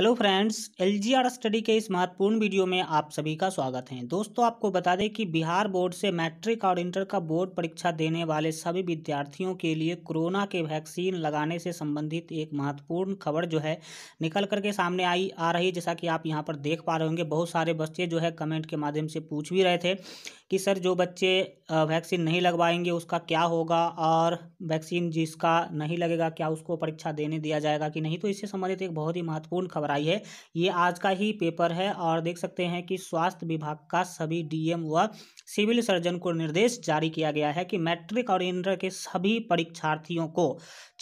hello friends L G study के इस महत्वपूर्ण वीडियो में आप सभी का स्वागत है दोस्तों आपको बता दें कि बिहार बोर्ड से मैट्रिक और इंटर का बोर्ड परीक्षा देने वाले सभी विद्यार्थियों के लिए कोरोना के वैक्सीन लगाने से संबंधित एक महत्वपूर्ण खबर जो है निकल करके सामने आई आ रही जैसा कि आप यहाँ पर देख पा रहे होंगे बहुत सारे बच्चे जो है कमेंट के माध्यम से पूछ भी रहे थे कि सर जो बच्चे वैक्सीन नहीं लगवाएंगे उसका क्या होगा और वैक्सीन जिसका नहीं लगेगा क्या उसको परीक्षा देने दिया जाएगा कि नहीं तो इससे संबंधित एक बहुत ही महत्वपूर्ण खबर आई है ये आज का ही पेपर है और देख सकते हैं कि स्वास्थ्य विभाग का सभी डीएम व सिविल सर्जन को निर्देश जारी किया गया है कि मैट्रिक और इंटर के सभी परीक्षार्थियों को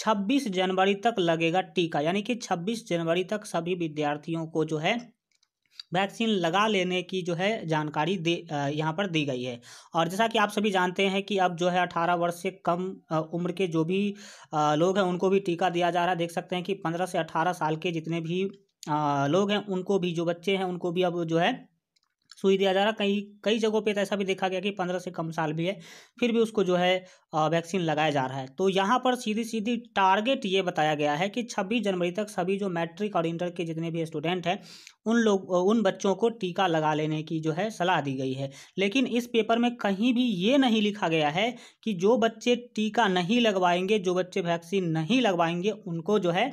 छब्बीस जनवरी तक लगेगा टीका यानी कि छब्बीस जनवरी तक सभी विद्यार्थियों को जो है वैक्सीन लगा लेने की जो है जानकारी दे यहाँ पर दी गई है और जैसा कि आप सभी जानते हैं कि अब जो है अठारह वर्ष से कम उम्र के जो भी लोग हैं उनको भी टीका दिया जा रहा है देख सकते हैं कि पंद्रह से अठारह साल के जितने भी लोग हैं उनको भी जो बच्चे हैं उनको भी अब जो है सुई दिया जा रहा कई कई जगहों पे तो ऐसा भी देखा गया कि पंद्रह से कम साल भी है फिर भी उसको जो है वैक्सीन लगाया जा रहा है तो यहाँ पर सीधी सीधी टारगेट ये बताया गया है कि छब्बीस जनवरी तक सभी जो मैट्रिक और इंटर के जितने भी स्टूडेंट हैं उन लोग उन बच्चों को टीका लगा लेने की जो है सलाह दी गई है लेकिन इस पेपर में कहीं भी ये नहीं लिखा गया है कि जो बच्चे टीका नहीं लगवाएंगे जो बच्चे वैक्सीन नहीं लगवाएंगे उनको जो है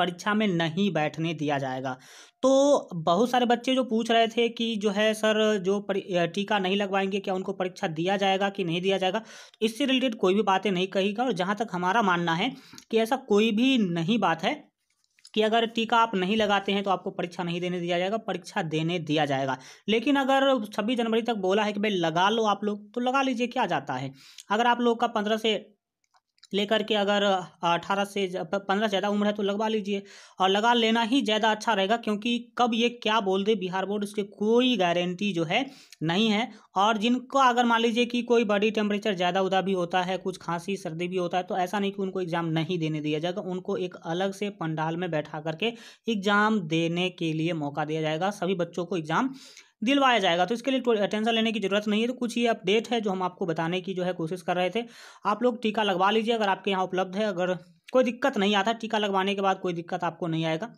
परीक्षा में नहीं बैठने दिया जाएगा तो बहुत सारे बच्चे जो पूछ रहे थे कि जो है सर जो टीका नहीं लगवाएंगे क्या उनको परीक्षा दिया जाएगा कि नहीं दिया जाएगा इससे रिलेटेड कोई भी बातें नहीं कहेगा और जहाँ तक हमारा मानना है कि ऐसा कोई भी नहीं बात है कि अगर टीका आप नहीं लगाते हैं तो आपको परीक्षा नहीं देने दिया जाएगा परीक्षा देने दिया जाएगा लेकिन अगर छब्बीस जनवरी तक बोला है कि भाई लगा लो आप लोग तो लगा लीजिए क्या जाता है अगर आप लोग का पंद्रह से लेकर के अगर अठारह से पंद्रह से ज़्यादा उम्र है तो लगवा लीजिए और लगा लेना ही ज़्यादा अच्छा रहेगा क्योंकि कब ये क्या बोल दे बिहार बोर्ड उसके कोई गारंटी जो है नहीं है और जिनको अगर मान लीजिए कि कोई बॉडी टेम्परेचर ज़्यादा उदा भी होता है कुछ खांसी सर्दी भी होता है तो ऐसा नहीं कि उनको एग्ज़ाम नहीं देने दिया जाएगा तो उनको एक अलग से पंडाल में बैठा करके एग्ज़ाम देने के लिए मौका दिया जाएगा सभी बच्चों को एग्ज़ाम दिलवाया जाएगा तो इसके लिए टेंशन तो लेने की जरूरत नहीं है तो कुछ ये अपडेट है जो हम आपको बताने की जो है कोशिश कर रहे थे आप लोग टीका लगवा लीजिए अगर आपके यहाँ उपलब्ध है अगर कोई दिक्कत नहीं आता टीका लगवाने के बाद कोई दिक्कत आपको नहीं आएगा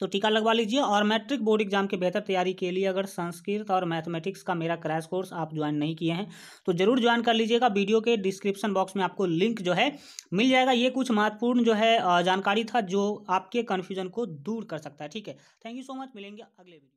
तो टीका लगवा लीजिए और मैट्रिक बोर्ड एग्जाम के बेहतर तैयारी के लिए अगर संस्कृत और मैथमेटिक्स का मेरा क्रैश कोर्स आप ज्वाइन नहीं किए हैं तो जरूर ज्वाइन कर लीजिएगा वीडियो के डिस्क्रिप्शन बॉक्स में आपको लिंक जो है मिल जाएगा ये कुछ महत्वपूर्ण जो है जानकारी था जो आपके कन्फ्यूजन को दूर कर सकता है ठीक है थैंक यू सो मच मिलेंगे अगले वीडियो